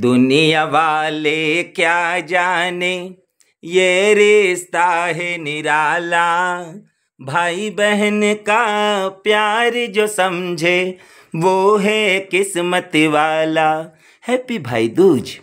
दुनिया वाले क्या जाने ये रिश्ता है निराला भाई बहन का प्यार जो समझे वो है किस्मत वाला हैप्पी भाई दूज